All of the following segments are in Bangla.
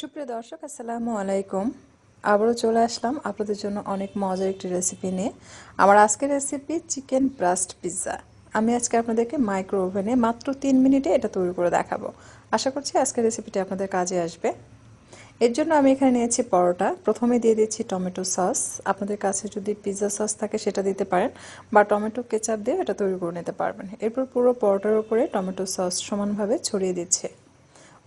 সুপ্রিয় দর্শক আসসালামু আলাইকুম আবারও চলে আসলাম আপনাদের জন্য অনেক মজার একটি রেসিপি নিয়ে আমার আজকের রেসিপি চিকেন ব্রাস্ট পিৎজা আমি আজকে আপনাদেরকে মাইক্রো ওভেনে মাত্র তিন মিনিটে এটা তৈরি করে দেখাবো আশা করছি আজকের রেসিপিটি আপনাদের কাজে আসবে এর জন্য আমি এখানে নিয়েছি পরোটা প্রথমে দিয়ে দিচ্ছি টমেটো সস আপনাদের কাছে যদি পিৎজা সস থাকে সেটা দিতে পারেন বা টমেটো কেচাপ দিয়ে এটা তৈরি করে নিতে পারবেন এরপর পুরো পরোটার উপরে টমেটো সস সমানভাবে ছড়িয়ে দিচ্ছে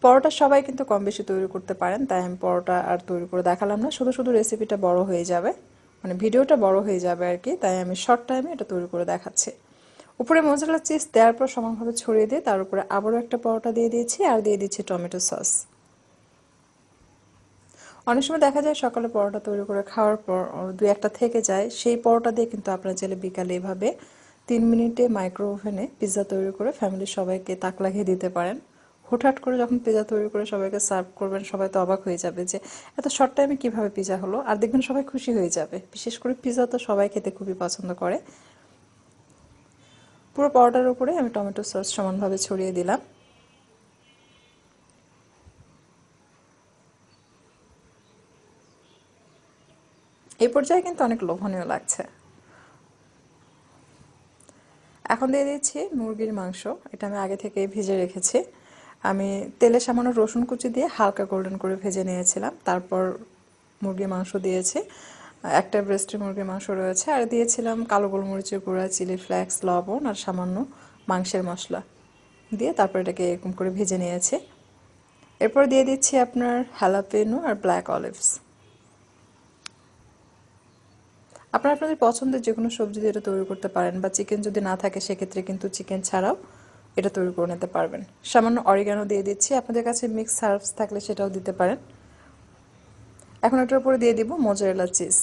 পরোটা সবাই কিন্তু কম বেশি তৈরি করতে পারেন তাই আমি পরোটা আর তৈরি করে দেখালাম না শুধু শুধু রেসিপিটা বড় হয়ে যাবে মানে ভিডিওটা বড় হয়ে যাবে আর কি তাই আমি শর্ট টাইমে এটা তৈরি করে দেখাচ্ছি উপরে মোজারেলা চিজ দেওয়ার পর সমানভাবে ছড়িয়ে দিয়ে তার উপরে আবারও একটা পরোটা দিয়ে দিয়েছি আর দিয়ে দিচ্ছি টমেটো সস অনেক সময় দেখা যায় সকালে পরোটা তৈরি করে খাওয়ার পর দু একটা থেকে যায় সেই পরোটা দিয়ে কিন্তু আপনার জেলে বিকালে এভাবে তিন মিনিটে মাইক্রো ওভেনে পিৎজা তৈরি করে ফ্যামিলির সবাইকে তাক লাগিয়ে দিতে পারেন হুটহাট করে যখন পিজা তৈরি করে সবাইকে সার্ভ করবেন সবাই তো অবাক হয়ে যাবে যে এত শর্ট টাইমে কিভাবে পিজা হলো আর দেখবেন সবাই খুশি হয়ে যাবে বিশেষ করে পিজা তো সবাই খেতে খুবই পছন্দ করে পুরো পাউডার উপরে আমি টমেটো সস সমানভাবে ছড়িয়ে দিলাম এই পর্যায়ে কিন্তু অনেক লোভনীয় লাগছে এখন দিয়ে দিচ্ছি মুরগির মাংস এটা আমি আগে থেকে ভেজে রেখেছি আমি তেলে সামান্য রসুন কুচি দিয়ে হালকা গোল্ডেন করে ভেজে নিয়েছিলাম তারপর মুরগির মাংস দিয়েছি একটা ব্রেস্টের মুরগির মাংস রয়েছে আর দিয়েছিলাম কালো গোলমরিচের গুঁড়া চিলি ফ্লেক্স লবণ আর সামান্য মাংসের মশলা দিয়ে তারপর এটাকে এরকম করে ভেজে নিয়েছি এরপর দিয়ে দিচ্ছি আপনার হ্যালাপেনো আর ব্ল্যাক অলিভস আপনারা আপনাদের পছন্দের যে কোনো সবজি দিয়ে এটা তৈরি করতে পারেন বা চিকেন যদি না থাকে সেক্ষেত্রে কিন্তু চিকেন ছাড়াও এটা তৈরি করে নিতে পারবেন সামান্য অরিগানো দিয়ে দিচ্ছি আপনাদের কাছে মিক্স হার্বস থাকলে সেটাও দিতে পারেন এখন এটার উপরে দিয়ে দিব মোজারেলা চিজ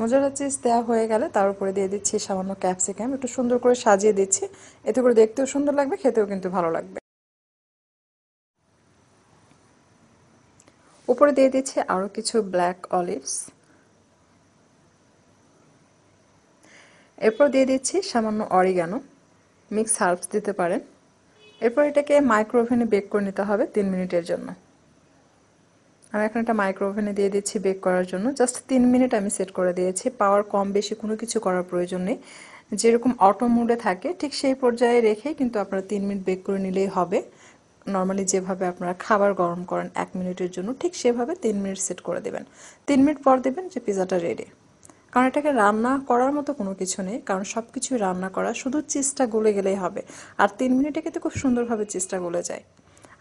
মোজারেলা চিজ দেওয়া হয়ে গেলে তার উপরে দিয়ে দিচ্ছি সামান্য ক্যাপসিকাম একটু সুন্দর করে সাজিয়ে দিচ্ছি এতে করে দেখতেও সুন্দর লাগবে খেতেও কিন্তু ভালো লাগবে উপরে দিয়ে দিচ্ছি আরও কিছু ব্ল্যাক অলিভস এরপর দিয়ে দিচ্ছি সামান্য অরিগানো মিক্স হার্বস দিতে পারেন এরপর এটাকে মাইক্রোওভেনে বেক করে নিতে হবে তিন মিনিটের জন্য আমি এখন এটা মাইক্রোওভেনে দিয়ে দিচ্ছি বেক করার জন্য জাস্ট তিন মিনিট আমি সেট করে দিয়েছি পাওয়ার কম বেশি কোনো কিছু করার প্রয়োজন নেই যেরকম অটো মুডে থাকে ঠিক সেই পর্যায়ে রেখে কিন্তু আপনারা তিন মিনিট বেক করে নিলেই হবে নর্মালি যেভাবে আপনারা খাবার গরম করেন এক মিনিটের জন্য ঠিক সেভাবে তিন মিনিট সেট করে দেবেন তিন মিনিট পর দেবেন যে পিজাটা রেডি কারণ এটাকে রান্না করার মতো কোনো কিছু নেই কারণ সব কিছুই রান্না করা শুধু চিজটা গলে গেলেই হবে আর তিন মিনিটে কিন্তু খুব সুন্দরভাবে চিজটা গলে যায়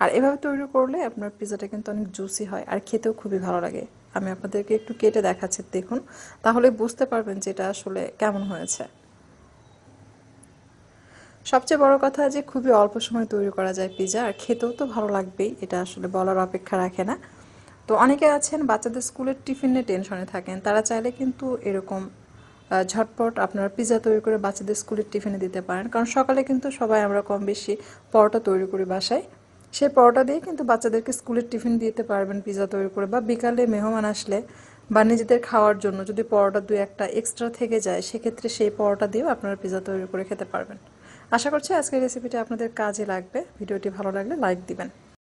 আর এভাবে তৈরি করলে আপনার পিজাটা কিন্তু অনেক জুসি হয় আর খেতেও খুবই ভালো লাগে আমি আপনাদেরকে একটু কেটে দেখাচ্ছি দেখুন তাহলে বুঝতে পারবেন যে এটা আসলে কেমন হয়েছে সবচেয়ে বড় কথা যে খুবই অল্প সময় তৈরি করা যায় পিজা আর খেতেও তো ভালো লাগবেই এটা আসলে বলার অপেক্ষা রাখে না তো অনেকে আছেন বাচ্চাদের স্কুলের টিফিনে টেনশনে থাকেন তারা চাইলে কিন্তু এরকম ঝটপট আপনারা পিজা তৈরি করে বাচ্চাদের স্কুলের টিফিনে দিতে পারেন কারণ সকালে কিন্তু সবাই আমরা কম বেশি পরোটা তৈরি করি বাসায় সেই পরোটা দিয়ে কিন্তু বাচ্চাদেরকে স্কুলের টিফিন দিতে পারবেন পিজা তৈরি করে বা বিকালে মেহমান আসলে বা নিজেদের খাওয়ার জন্য যদি পরোটা দু একটা এক্সট্রা থেকে যায় সেক্ষেত্রে সেই পরোটা দিয়েও আপনারা পিজা তৈরি করে খেতে পারবেন আশা করছি আজকের রেসিপিটা আপনাদের কাজে লাগবে ভিডিওটি ভালো লাগলে লাইক দিবেন